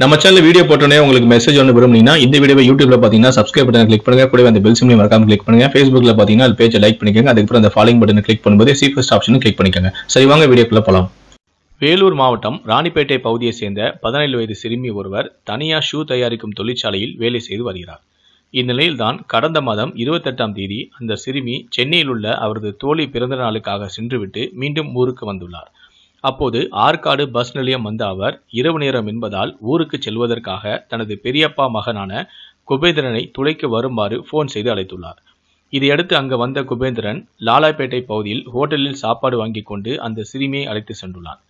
நம்ம channel video போட்டோன்னே உங்களுக்கு மெசேஜ் ஒன்று விரும்புனீங்கன்னா இந்த வீடியோ யூடியூப்ல பார்த்தீங்கன்னா சப்ஸ்கிரைப் பட்டன் கிளிக் பண்ணுங்க கூட அந்த பெல் சிம்லையும் மறக்காம கிளிக் பண்ணுங்க ஃபேஸ்புக்ல பார்த்தீங்கன்னா அது பேஜை லைக் பண்ணிக்கோங்க அதுக்கப்புறம் அந்த ஃபாலோயிங் பட்டன் கிளிக் பண்ணும்போது சி ஃபர்ஸ்ட் ஆப்ஷனும் கிளிக் பண்ணிக்கோங்க சரி வாங்க வீடியோக்குள்ள போகலாம் வேலூர் மாவட்டம் ராணிப்பேட்டை பகுதியை சேர்ந்த பதினேழு வயது சிறுமி ஒருவர் தனியாக ஷூ தயாரிக்கும் தொழிற்சாலையில் வேலை செய்து வருகிறார் இந்நிலையில்தான் கடந்த மாதம் இருபத்தெட்டாம் தேதி அந்த சிறுமி சென்னையில் உள்ள அவரது தோழி பிறந்த நாளுக்காக சென்றுவிட்டு மீண்டும் ஊருக்கு வந்துள்ளார் அப்போது ஆற்காடு பஸ் நிலையம் வந்த அவர் இரவு நேரம் என்பதால் ஊருக்கு செல்வதற்காக தனது பெரியப்பா மகனான குபேந்திரனை துளைக்கு வருமாறு ஃபோன் செய்து அழைத்துள்ளார் இதையடுத்து அங்கு வந்த குபேந்திரன் லாலாப்பேட்டை பகுதியில் ஹோட்டலில் சாப்பாடு வாங்கி கொண்டு அந்த சிறுமியை அழைத்து சென்றுள்ளான்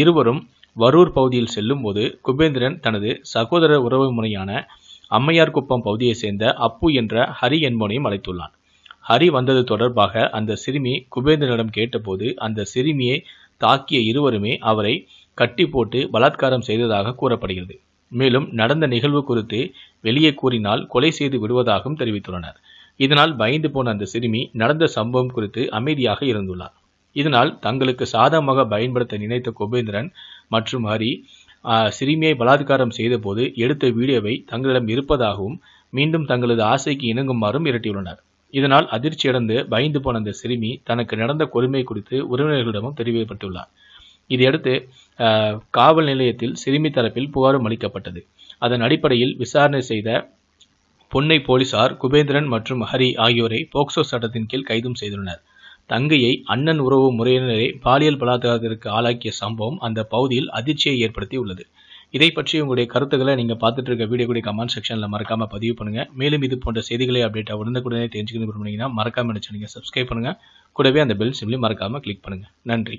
இருவரும் வரூர் பகுதியில் செல்லும் போது குபேந்திரன் தனது சகோதர உறவு முறையான அம்மையார்குப்பம் பகுதியைச் சேர்ந்த அப்பு என்ற ஹரி என்பவனையும் அழைத்துள்ளான் ஹரி வந்தது தொடர்பாக அந்த சிறுமி குபேந்திரனிடம் கேட்டபோது அந்த சிறுமியை தாக்கிய இருவருமே அவரை கட்டி போட்டு பலாத்காரம் செய்ததாக கூறப்படுகிறது மேலும் நடந்த நிகழ்வு குறித்து வெளியே கூறினால் கொலை செய்து விடுவதாகவும் தெரிவித்துள்ளனர் இதனால் பயந்து போன அந்த சிறுமி நடந்த சம்பவம் குறித்து அமைதியாக இருந்துள்ளார் இதனால் தங்களுக்கு சாதகமாக பயன்படுத்த நினைத்த குபேந்திரன் மற்றும் ஹரி சிறுமியை பலாத்காரம் செய்தபோது எடுத்த வீடியோவை தங்களிடம் இருப்பதாகவும் மீண்டும் தங்களது ஆசைக்கு இணங்குமாறும் இரட்டியுள்ளனர் இதனால் அதிர்ச்சியடைந்து பயந்து போன அந்த சிறுமி தனக்கு நடந்த கொடுமை குறித்து உறவினர்களிடமும் தெரிவிக்கப்பட்டுள்ளார் இதையடுத்து காவல் நிலையத்தில் சிறுமி தரப்பில் புகாரும் அளிக்கப்பட்டது அதன் அடிப்படையில் விசாரணை செய்த பொன்னை போலீசார் குபேந்திரன் மற்றும் ஹரி ஆகியோரை போக்சோ சட்டத்தின் கீழ் கைதும் செய்துள்ளனர் தங்கையை அண்ணன் உறவு முறையினரை பாலியல் பலாத்காரத்திற்கு ஆளாக்கிய சம்பவம் அந்த பகுதியில் அதிர்ச்சியை ஏற்படுத்தி உள்ளது இதை பற்றி உங்களுடைய கருத்துக்களை நீங்கள் பார்த்துட்டு இருக்க வீடியோ கூட கமெண்ட் செக்ஷனில் மறக்காமல் பதிவு பண்ணுங்கள் மேலும் இது போன்ற செய்திகளை அப்டேட்டாக உடனுக்குடனே தெரிஞ்சுக்கணும் விரும்புனீங்கன்னா மறக்காமல் நினச்சி நீங்கள் சப்ஸ்கிரைப் பண்ணுங்கள் கூடவே அந்த பெல் சிம்லையும் மறக்காமல் கிளிக் பண்ணுங்கள் நன்றி